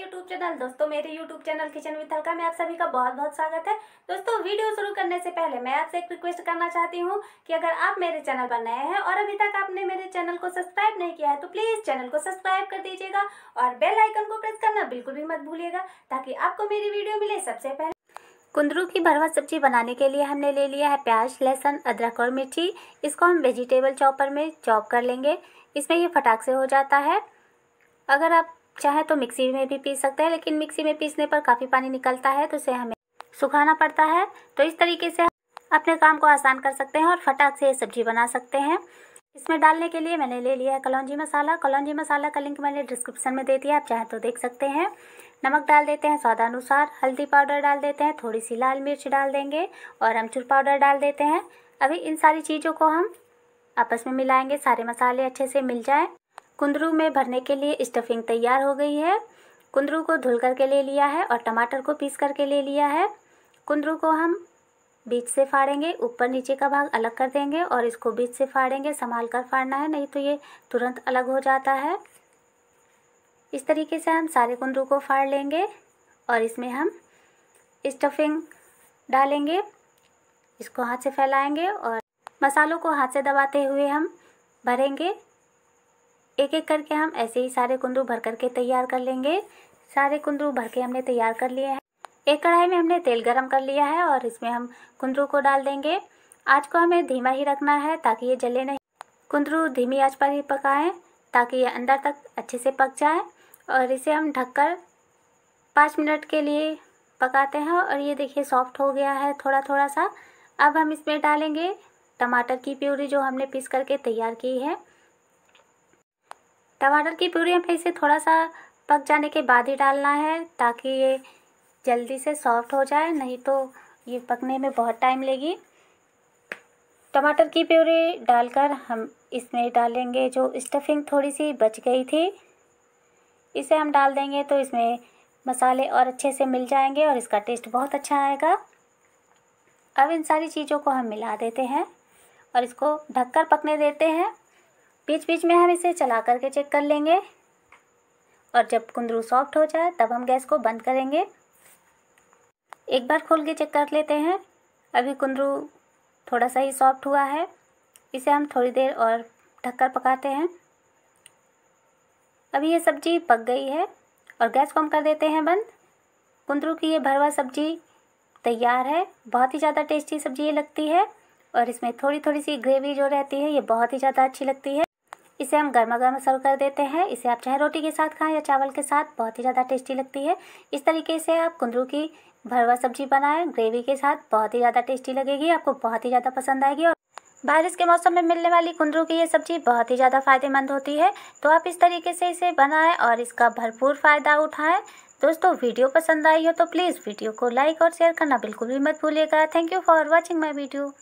YouTube channel दोस्तों मेरे YouTube channel kitchen with हल्का में आप सभी का बहुत बहुत स्वागत है दोस्तों वीडियो शुरू करने से पहले मैं आपसे एक रिक्वेस्ट करना चाहती हूँ कि अगर आप मेरे चैनल पर नए हैं और अभी तक आपने मेरे चैनल को सब्सक्राइब नहीं किया है तो प्लीज़ चैनल को सब्सक्राइब कर दीजिएगा और बेल आइकन को प्रेस करना बिल्कुल भी मत भूलिएगा ताकि आपको मेरी वीडियो मिले सबसे पहले कुंदरू की भरवा सब्जी बनाने के लिए हमने ले लिया है प्याज लहसुन अदरक और मिर्ची इसको हम वेजिटेबल चॉपर में चॉप कर लेंगे इसमें ये फटाक से हो जाता है अगर आप चाहे अच्छा तो मिक्सी में भी पीस सकते हैं लेकिन मिक्सी में पीसने पर काफ़ी पानी निकलता है तो इसे हमें सुखाना पड़ता है तो इस तरीके से अपने काम को आसान कर सकते हैं और फटाक से ये सब्जी बना सकते हैं इसमें डालने के लिए मैंने ले लिया है कलौजी मसाला कलौजी मसाला का लिंक मैंने डिस्क्रिप्शन में दे दिया आप चाहें तो देख सकते हैं नमक डाल देते हैं स्वादानुसार हल्दी पाउडर डाल देते हैं थोड़ी सी लाल मिर्च डाल देंगे और अमचूर पाउडर डाल देते हैं अभी इन सारी चीज़ों को हम आपस में मिलाएंगे सारे मसाले अच्छे से मिल जाएं कुंदरू में भरने के लिए स्टफिंग तैयार हो गई है कुंदरू को धुल करके ले लिया है और टमाटर को पीस करके ले लिया है कुंदरू को हम बीच से फाड़ेंगे ऊपर नीचे का भाग अलग कर देंगे और इसको बीच से फाड़ेंगे संभाल कर फाड़ना है नहीं तो ये तुरंत अलग हो जाता है इस तरीके से हम सारे कुंदरू को फाड़ लेंगे और इसमें हम स्टफिंग डालेंगे इसको हाथ से फैलाएंगे और मसालों को हाथ से दबाते हुए हम भरेंगे एक एक करके हम ऐसे ही सारे कुंदरू भर करके तैयार कर लेंगे सारे कुंदरू भर के हमने तैयार कर लिया है एक कढ़ाई में हमने तेल गरम कर लिया है और इसमें हम कुंदरू को डाल देंगे आँच को हमें धीमा ही रखना है ताकि ये जले नहीं कुंदरू धीमी आँच पर ही पकाएं ताकि ये अंदर तक अच्छे से पक जाए और इसे हम ढककर पाँच मिनट के लिए पकाते हैं और ये देखिए सॉफ्ट हो गया है थोड़ा थोड़ा सा अब हम इसमें डालेंगे टमाटर की प्यूरी जो हमने पीस करके तैयार की है टमाटर की प्यूरी हमें इसे थोड़ा सा पक जाने के बाद ही डालना है ताकि ये जल्दी से सॉफ्ट हो जाए नहीं तो ये पकने में बहुत टाइम लेगी टमाटर की प्यूरी डालकर हम इसमें डालेंगे जो स्टफिंग थोड़ी सी बच गई थी इसे हम डाल देंगे तो इसमें मसाले और अच्छे से मिल जाएंगे और इसका टेस्ट बहुत अच्छा आएगा अब इन सारी चीज़ों को हम मिला देते हैं और इसको ढककर पकने देते हैं बीच बीच में हम इसे चला करके चेक कर लेंगे और जब कुंदरू सॉफ्ट हो जाए तब हम गैस को बंद करेंगे एक बार खोल के चेक कर लेते हैं अभी कुंदरू थोड़ा सा ही सॉफ्ट हुआ है इसे हम थोड़ी देर और ढककर पकाते हैं अभी ये सब्ज़ी पक गई है और गैस को हम कर देते हैं बंद कुंदरू की ये भरवा सब्ज़ी तैयार है बहुत ही ज़्यादा टेस्टी सब्ज़ी ये लगती है और इसमें थोड़ी थोड़ी सी ग्रेवी जो रहती है ये बहुत ही ज़्यादा अच्छी लगती है इसे हम गर्मा गर्म सर्व कर देते हैं इसे आप चाहे रोटी के साथ खाएं या चावल के साथ बहुत ही ज़्यादा टेस्टी लगती है इस तरीके से आप कुंदरू की भरवा सब्जी बनाएं ग्रेवी के साथ बहुत ही ज़्यादा टेस्टी लगेगी आपको बहुत ही ज़्यादा पसंद आएगी और बारिश के मौसम में मिलने वाली कुंदरू की ये सब्ज़ी बहुत ही ज़्यादा फ़ायदेमंद होती है तो आप इस तरीके से इसे बनाएं और इसका भरपूर फ़ायदा उठाएं दोस्तों वीडियो पसंद आई हो तो प्लीज़ वीडियो को लाइक और शेयर करना बिल्कुल भी मत भूलिएगा thank you for watching my video